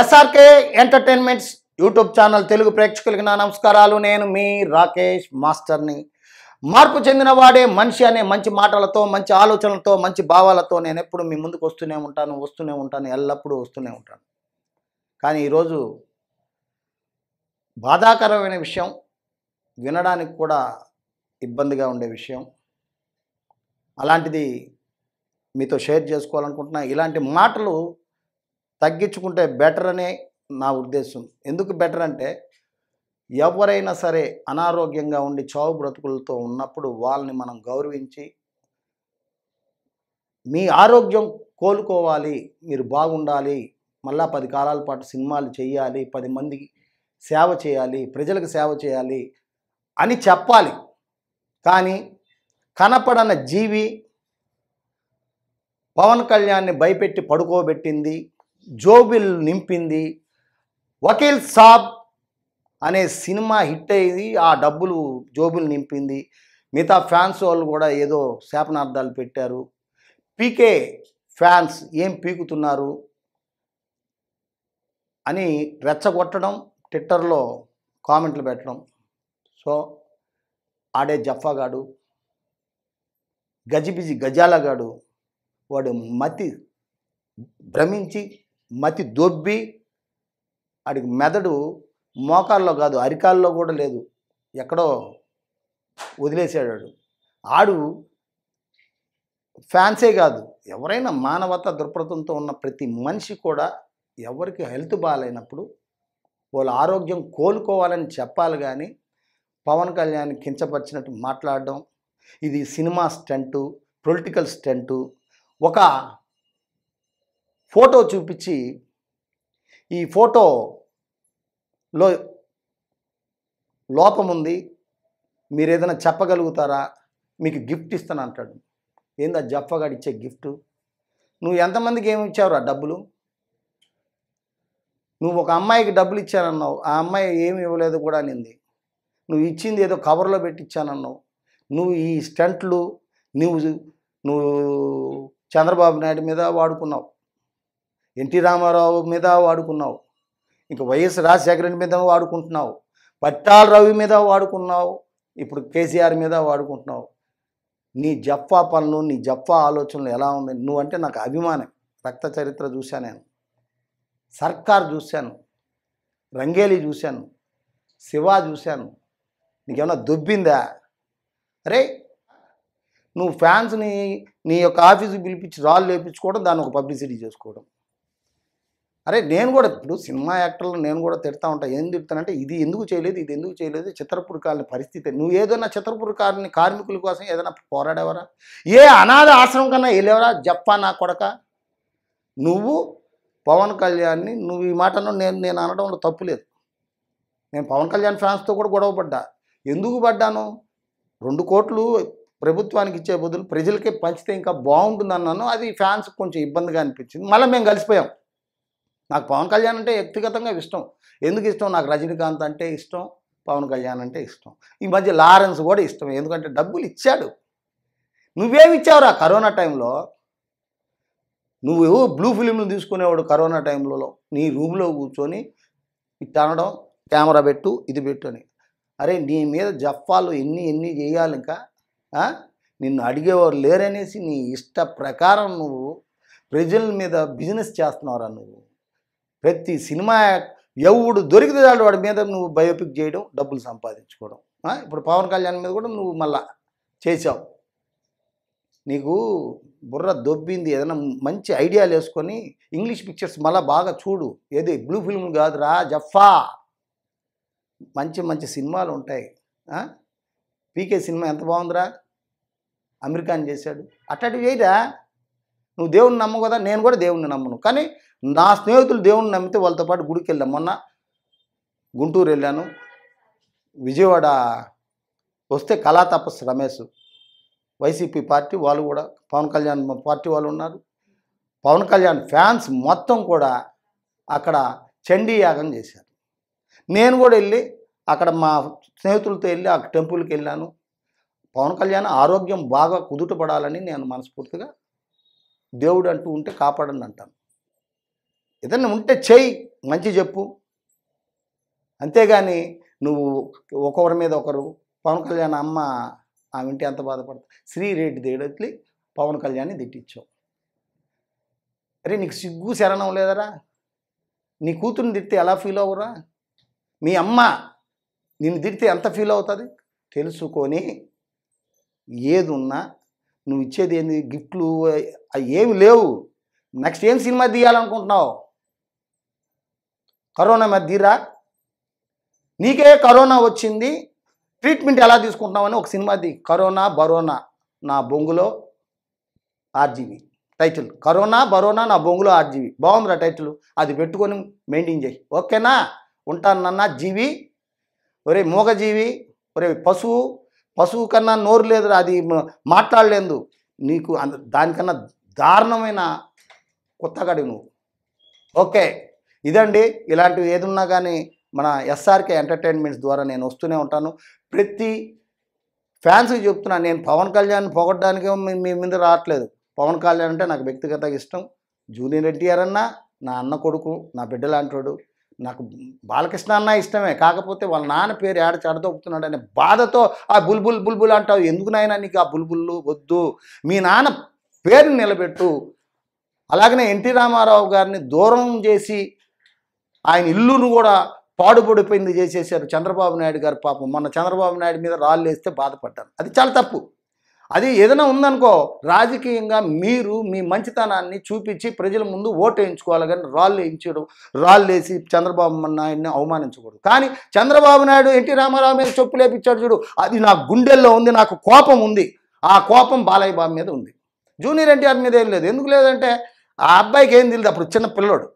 SRK entertainments YouTube channel Telugu ప్రేక్షకులకి నా నమస్కారాలు నేను మీ రాకేష్ మాస్టర్ని మార్పు చెందిన వాడే మనిషి అనే మంచి మాటలతో మంచి ఆలోచనలతో మంచి భావాలతో నేను ఎప్పుడు మీ ముందుకు వస్తూనే ఉంటాను వస్తూనే ఉంటాను ఎల్లప్పుడూ వస్తూనే ఉంటాను కానీ ఈరోజు బాధాకరమైన విషయం వినడానికి కూడా ఇబ్బందిగా ఉండే విషయం అలాంటిది మీతో షేర్ చేసుకోవాలనుకుంటున్నా ఇలాంటి మాటలు తగ్గించుకుంటే బెటర్ అనే నా ఉద్దేశం ఎందుకు బెటర్ అంటే ఎవరైనా సరే అనారోగ్యంగా ఉండి చావు బ్రతుకులతో ఉన్నప్పుడు వాళ్ళని మనం గౌరవించి మీ ఆరోగ్యం కోలుకోవాలి మీరు బాగుండాలి మళ్ళా పది కాలాల పాటు సినిమాలు చేయాలి పది మందికి సేవ చేయాలి ప్రజలకు సేవ చేయాలి అని చెప్పాలి కానీ కనపడన జీవి పవన్ కళ్యాణ్ని భయపెట్టి పడుకోబెట్టింది జోబిల్ నింపింది వకీల్ సాబ్ అనే సినిమా హిట్ అయ్యింది ఆ డబ్బులు జోబులు నింపింది మిగతా ఫ్యాన్స్ వాళ్ళు కూడా ఏదో శాపనార్థాలు పెట్టారు పీకే ఫ్యాన్స్ ఏం పీకుతున్నారు అని రెచ్చగొట్టడం ట్విట్టర్లో కామెంట్లు పెట్టడం సో ఆడే జఫాగాడు గజిబిజి గజాలగాడు వాడు మతి భ్రమించి మతి దొబ్బి ఆడికి మెదడు మోకాల్లో కాదు అరికాల్లో కూడా లేదు ఎక్కడో వదిలేసాడు ఆడు ఫ్యాన్సే కాదు ఎవరైనా మానవత దృక్పథంతో ఉన్న ప్రతి మనిషి కూడా ఎవరికి హెల్త్ బాగాలైనప్పుడు వాళ్ళ ఆరోగ్యం కోలుకోవాలని చెప్పాలి కానీ పవన్ కళ్యాణ్ కించపరిచినట్టు మాట్లాడడం ఇది సినిమా స్టంటు పొలిటికల్ స్టంటు ఒక ఫోటో చూపించి ఈ ఫోటోలో లోపం ఉంది మీరు ఏదైనా చెప్పగలుగుతారా మీకు గిఫ్ట్ ఇస్తాను అంటాడు ఏందా జఫ్ఫగాడు ఇచ్చే గిఫ్ట్ నువ్వు ఎంతమందికి ఏమి ఇచ్చావురా డబ్బులు నువ్వు ఒక అమ్మాయికి డబ్బులు ఇచ్చానన్నావు ఆ అమ్మాయి ఏమి ఇవ్వలేదు కూడా నింది నువ్వు ఇచ్చింది ఏదో కవర్లో పెట్టించానన్నావు నువ్వు ఈ స్టంట్లు నువ్వు నువ్వు చంద్రబాబు నాయుడు మీద వాడుకున్నావు ఎన్టీ రామారావు మీద వాడుకున్నావు ఇంకా వైఎస్ రాజశేఖర మీద వాడుకుంటున్నావు పట్టాల రవి మీద వాడుకున్నావు ఇప్పుడు కేసీఆర్ మీద వాడుకుంటున్నావు నీ జఫా పనులు నీ జఫా ఆలోచనలు ఎలా ఉంది నువ్వంటే నాకు అభిమానం రక్త చరిత్ర చూశాను నేను సర్కార్ చూశాను రంగేలి చూశాను శివ చూశాను నీకేమన్నా దుబ్బిందా అరే నువ్వు ఫ్యాన్స్ని నీ యొక్క ఆఫీస్కి పిలిపించి రాళ్ళు లేపించుకోవడం దాన్ని ఒక పబ్లిసిటీ చేసుకోవడం అరే నేను కూడా ఇప్పుడు సినిమా యాక్టర్లు నేను కూడా తిడతా ఉంటా ఏం తిడతానంటే ఇది ఎందుకు చేయలేదు ఇది ఎందుకు చేయలేదు చిత్రపురకాలని పరిస్థితి నువ్వు ఏదైనా కాలని కార్మికుల కోసం ఏదైనా పోరాడేవరా ఏ అనాథ ఆశ్రమం కన్నా వెళ్ళేవరా చెప్పా నా కొడక నువ్వు పవన్ కళ్యాణ్ని నువ్వు ఈ మాటను నేను నేను అనడంలో తప్పు లేదు నేను పవన్ కళ్యాణ్ ఫ్యాన్స్తో కూడా గొడవ పడ్డా ఎందుకు పడ్డాను రెండు కోట్లు ప్రభుత్వానికి ఇచ్చే బదులు ప్రజలకే పంచితే ఇంకా బాగుంటుంది అన్నాను అది ఫ్యాన్స్ కొంచెం ఇబ్బందిగా అనిపించింది మళ్ళీ మేము కలిసిపోయాం నాకు పవన్ కళ్యాణ్ అంటే వ్యక్తిగతంగా ఇష్టం ఎందుకు ఇష్టం నాకు రజనీకాంత్ అంటే ఇష్టం పవన్ కళ్యాణ్ అంటే ఇష్టం ఈ మధ్య లారెన్స్ కూడా ఇష్టం ఎందుకంటే డబ్బులు ఇచ్చాడు నువ్వేమి కరోనా టైంలో నువ్వు బ్లూ ఫిలింలు తీసుకునేవాడు కరోనా టైంలో నీ రూమ్లో కూర్చొని ఇట్ అనడం కెమెరా పెట్టు ఇది పెట్టు అని అరే నీ మీద జఫాలు ఎన్ని ఎన్ని చేయాలి ఇంకా నిన్ను అడిగేవారు లేరనేసి నీ ఇష్ట ప్రకారం నువ్వు ప్రజల మీద బిజినెస్ చేస్తున్నావురా నువ్వు ప్రతి సినిమా ఎవడు దొరికితే దాడు వాడి మీద నువ్వు బయోపిక్ చేయడం డబ్బులు సంపాదించుకోవడం ఇప్పుడు పవన్ కళ్యాణ్ మీద కూడా నువ్వు మళ్ళా చేసావు నీకు బుర్ర దొబ్బింది ఏదైనా మంచి ఐడియాలు వేసుకొని ఇంగ్లీష్ పిక్చర్స్ మళ్ళీ బాగా చూడు ఏది బ్లూ ఫిల్మ్ కాదురా జఫా మంచి మంచి సినిమాలు ఉంటాయి పీకే సినిమా ఎంత బాగుందిరా అమెరికాని చేశాడు అట్టటి చేయరా నువ్వు దేవుని నమ్ము కదా నేను కూడా దేవుణ్ణి నమ్మను కానీ నా స్నేహితులు దేవుణ్ణి నమ్మితే వాళ్ళతో పాటు గుడికి వెళ్ళాం మొన్న గుంటూరు వెళ్ళాను విజయవాడ వస్తే కళా తపస్సు రమేష్ వైసీపీ పార్టీ వాళ్ళు కూడా పవన్ కళ్యాణ్ పార్టీ వాళ్ళు ఉన్నారు పవన్ కళ్యాణ్ ఫ్యాన్స్ మొత్తం కూడా అక్కడ చండీ యాగం చేశారు నేను కూడా వెళ్ళి అక్కడ మా స్నేహితులతో వెళ్ళి ఆ టెంపుల్కి వెళ్ళాను పవన్ కళ్యాణ్ ఆరోగ్యం బాగా కుదుటపడాలని నేను మనస్ఫూర్తిగా దేవుడు అంటూ ఉంటే కాపాడండి అంటాను ఏదన్నా ఉంటే చేయి మంచి చెప్పు అంతేగాని నువ్వు ఒకరి మీద ఒకరు పవన్ కళ్యాణ్ అమ్మ ఆ వింటే అంత బాధపడతా శ్రీ రెడ్డి పవన్ కళ్యాణ్ని తిట్టించావు అరే నీకు సిగ్గు శరణం లేదరా నీ కూతురుని తిడితే ఎలా ఫీల్ అవ్వరా మీ అమ్మ నిన్ను తిడితే ఎంత ఫీల్ అవుతుంది తెలుసుకొని ఏదున్నా నువ్వు ఇచ్చేది ఏంది గిఫ్ట్లు అవి ఏమి లేవు నెక్స్ట్ ఏం సినిమా తీయాలనుకుంటున్నావు కరోనా మీద తీరా నీకే కరోనా వచ్చింది ట్రీట్మెంట్ ఎలా తీసుకుంటున్నామని ఒక సినిమా ది కరోనా బరోనా నా బొంగులో ఆర్జీవీ టైటిల్ కరోనా బరోనా నా బొంగులో ఆర్జీవి బాగుందిరా టైటిల్ అది పెట్టుకొని మెయింటైన్ చేయి ఓకేనా ఉంటాను నాన్న జీవి ఒరే మూగజీవి ఒరే పశువు పశువు కన్నా నోరు లేదురా అది మాట్లాడలేదు నీకు దానికన్నా దారుణమైన కొత్తగాడి నువ్వు ఓకే ఇదండి ఇలాంటివి ఏదున్నా కానీ మన ఎస్ఆర్కే ఎంటర్టైన్మెంట్స్ ద్వారా నేను వస్తూనే ఉంటాను ప్రతి ఫ్యాన్స్కి చెప్తున్నాను నేను పవన్ కళ్యాణ్ పొగడ్డానికి మీ మీద రావట్లేదు పవన్ కళ్యాణ్ అంటే నాకు వ్యక్తిగతంగా ఇష్టం జూనియర్ ఎన్టీఆర్ అన్న నా అన్న కొడుకు నా బిడ్డ లాంటి నాకు బాలకృష్ణ అన్న ఇష్టమే కాకపోతే వాళ్ళ నాన్న పేరు ఏడ చెడదొప్పుతున్నాడు అనే బాధతో ఆ బుల్బుల్ బుల్బుల్ అంటావు ఎందుకు నాయన నీకు ఆ బుల్బుల్లు వద్దు మీ నాన్న పేరుని నిలబెట్టు అలాగనే ఎన్టీ రామారావు గారిని దూరం చేసి ఆయన ఇల్లును కూడా పాడుపడిపోయింది చేసేసారు చంద్రబాబు నాయుడు గారు పాపం మొన్న చంద్రబాబు నాయుడు మీద రాళ్ళు వేస్తే బాధపడ్డాను అది చాలా తప్పు అది ఏదైనా ఉందనుకో రాజకీయంగా మీరు మీ మంచితనాన్ని చూపించి ప్రజల ముందు ఓటు వేయించుకోవాలి కానీ రాళ్ళు వేయించడం రాళ్ళు వేసి చంద్రబాబు నాయుడిని అవమానించకూడదు కానీ చంద్రబాబు నాయుడు ఎన్టీ రామారావు మీద చెప్పు లేపించాడు చూడు అది నా గుండెల్లో ఉంది నాకు కోపం ఉంది ఆ కోపం బాలయ్య బాబు మీద ఉంది జూనియర్ ఎన్టీఆర్ మీద ఏం లేదు ఎందుకు లేదంటే ఆ అబ్బాయికి ఏం తెలియదు అప్పుడు చిన్న పిల్లోడు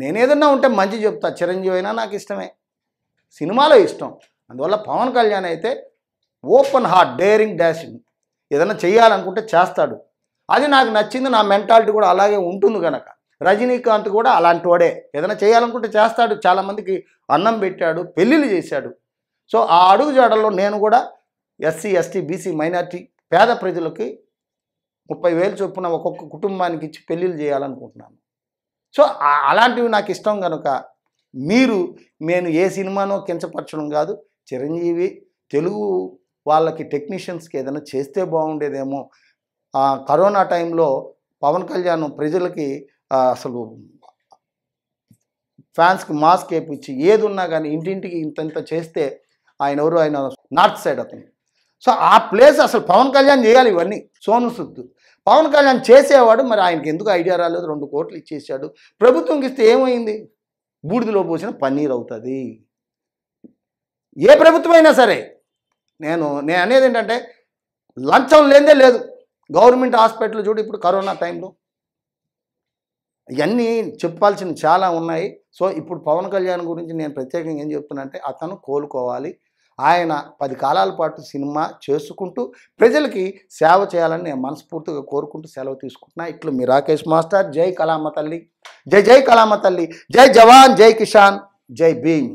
నేనేదన్నా ఉంటే మంచి చెప్తా చిరంజీవి అయినా నాకు ఇష్టమే సినిమాలో ఇష్టం అందువల్ల పవన్ కళ్యాణ్ అయితే ఓపెన్ హార్ట్ డేరింగ్ డాషింగ్ ఏదైనా చేయాలనుకుంటే చేస్తాడు అది నాకు నచ్చింది నా మెంటాలిటీ కూడా అలాగే ఉంటుంది కనుక రజనీకాంత్ కూడా అలాంటి వాడే ఏదైనా చేయాలనుకుంటే చేస్తాడు చాలామందికి అన్నం పెట్టాడు పెళ్ళిళ్ళు చేశాడు సో ఆ అడుగు జాడల్లో నేను కూడా ఎస్సీ ఎస్టీ బీసీ మైనార్టీ పేద ప్రజలకి ముప్పై వేలు చొప్పున ఒక్కొక్క కుటుంబానికి ఇచ్చి పెళ్ళిళ్ళు చేయాలనుకుంటున్నాను సో అలాంటివి నాకు ఇష్టం కనుక మీరు నేను ఏ సినిమానో కించపరచడం కాదు చిరంజీవి తెలుగు వాళ్ళకి టెక్నీషియన్స్కి ఏదైనా చేస్తే బాగుండేదేమో కరోనా టైంలో పవన్ కళ్యాణ్ ప్రజలకి అసలు ఫ్యాన్స్కి మాస్క్ వేపించి ఏది ఉన్నా కానీ ఇంటింటికి ఇంత చేస్తే ఆయన ఎవరు ఆయన నార్త్ సైడ్ అతను సో ఆ ప్లేస్ అసలు పవన్ కళ్యాణ్ చేయాలి ఇవన్నీ సోను సుద్దు పవన్ కళ్యాణ్ చేసేవాడు మరి ఆయనకి ఎందుకు ఐడియా రాలేదు రెండు కోట్లు ఇచ్చేసాడు ప్రభుత్వంకి ఇస్తే ఏమైంది బూడిదలో పోసిన పన్నీర్ అవుతుంది ఏ అయినా సరే నేను నేను అనేది ఏంటంటే లంచం లేదే లేదు గవర్నమెంట్ హాస్పిటల్ చూడు ఇప్పుడు కరోనా టైంలో ఇవన్నీ చెప్పాల్సిన చాలా ఉన్నాయి సో ఇప్పుడు పవన్ కళ్యాణ్ గురించి నేను ప్రత్యేకంగా ఏం చెప్తున్నానంటే అతను కోలుకోవాలి ఆయన పది కాలాల పాటు సినిమా చేసుకుంటూ ప్రజలకి సేవ చేయాలని నేను మనస్ఫూర్తిగా కోరుకుంటూ సెలవు తీసుకుంటున్నా ఇట్లు మీ రాకేష్ మాస్టర్ జై కళామ తల్లి జై జై కళామ తల్లి జై జవాన్ జై కిషాన్ జై భీమ్